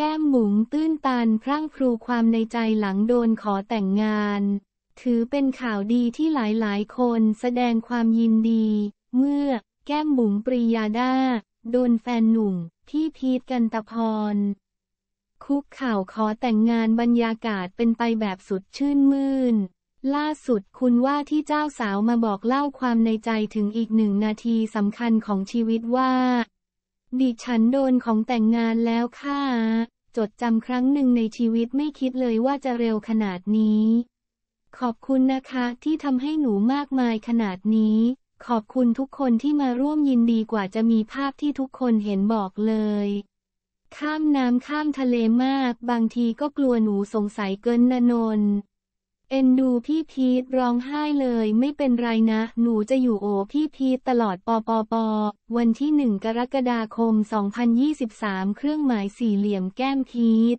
แก้มหมุงตื้นตันพรั่งพรูความในใจหลังโดนขอแต่งงาน ถือเป็นข่าวดีที่หลายหลายคนแสดงความยินดี เมื่อ แก้มหมุงปริยาดา โดนแฟนหนุ่มที่พีทกันตะพร คุกข่าวขอแต่งงานบรรยากาศเป็นไปแบบสุดชื่นมื่น ล่าสุดคุณว่าที่เจ้าสาวมาบอกเล่าความในใจถึงอีกหนึ่งนาทีสำคัญของชีวิตว่าดิฉันโดนของแต่งงานแล้วค่ะ จดจำครั้งหนึ่งในชีวิตไม่คิดเลยว่าจะเร็วขนาดนี้ ขอบคุณนะคะ ที่ทำให้หนูมากมายขนาดนี้ ขอบคุณทุกคนที่มาร่วมยินดีกว่าจะมีภาพที่ทุกคนเห็นบอกเลย ข้ามน้ำข้ามทะเลมาก บางทีก็กลัวหนูสงสัยเกินนนนเอ็นดูพี่พีทร้องไห้เลยไม่เป็นไรนะ หนูจะอยู่โอพี่พีทตลอดปอปอปอวันที่หนึ่งกรกฎาคม 2023 เครื่องหมายสี่เหลี่ยมแก้มพีท